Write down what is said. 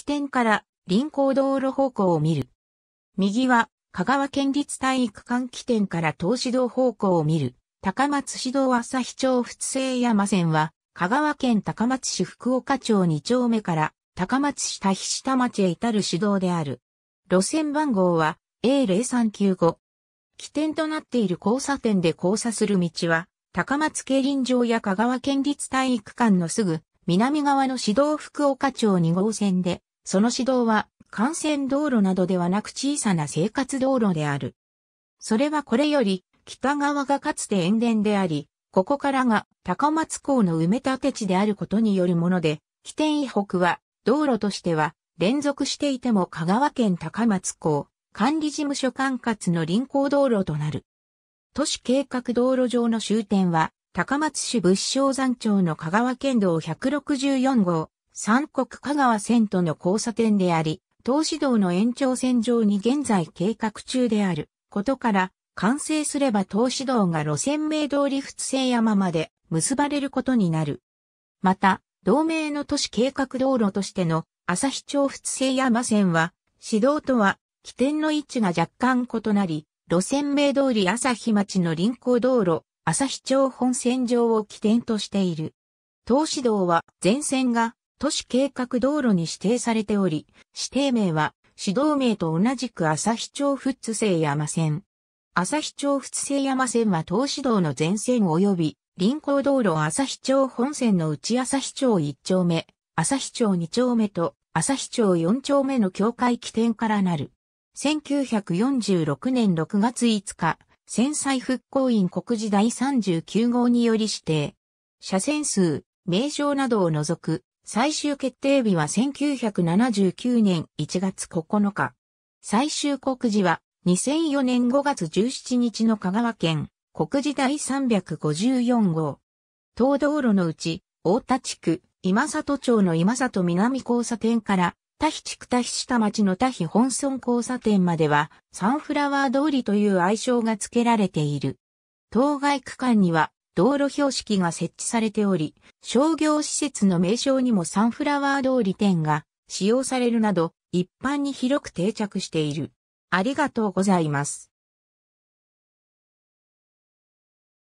起点から臨港道路方向を見る。右は、香川県立体育館起点から東市道方向を見る。高松市道朝日町仏西山線は、香川県高松市福岡町2丁目から高松市田菱田町へ至る市道である。路線番号は A0395。起点となっている交差点で交差する道は、高松競輪場や香川県立体育館のすぐ南側の市道福岡町2号線で、その指導は幹線道路などではなく小さな生活道路である。それはこれより北側がかつて塩田であり、ここからが高松港の埋め立て地であることによるもので、起点以北は道路としては連続していても香川県高松港管理事務所管轄の臨港道路となる。都市計画道路上の終点は高松市物証山町の香川県道164号三国香川線との交差点であり、東市道の延長線上に現在計画中であることから、完成すれば東市道が路線名通り仏星山まで結ばれることになる。また、同盟の都市計画道路としての日町仏星山線は、市道とは起点の位置が若干異なり、路線名通り日町の臨港道路、日町本線上を起点としている。東市道は全線が都市計画道路に指定されており、指定名は、指導名と同じく朝日町富津西山線。朝日町富津西山線は東市道の全線及び、臨港道路朝日町本線のうち朝日町1丁目、朝日町2丁目と、朝日町4丁目の境界起点からなる。1946年6月5日、戦災復興院国時第39号により指定。車線数、名称などを除く最終決定日は1979年1月9日。最終告示は2004年5月17日の香川県告示第354号。東道路のうち、大田地区、今里町の今里南交差点から多比地区多比下町の多比本村交差点まではサンフラワー通りという愛称が付けられている。当該区間には道路標識が設置されており、商業施設の名称にもサンフラワー通り店が使用されるなど、一般に広く定着している。ありがとうございます。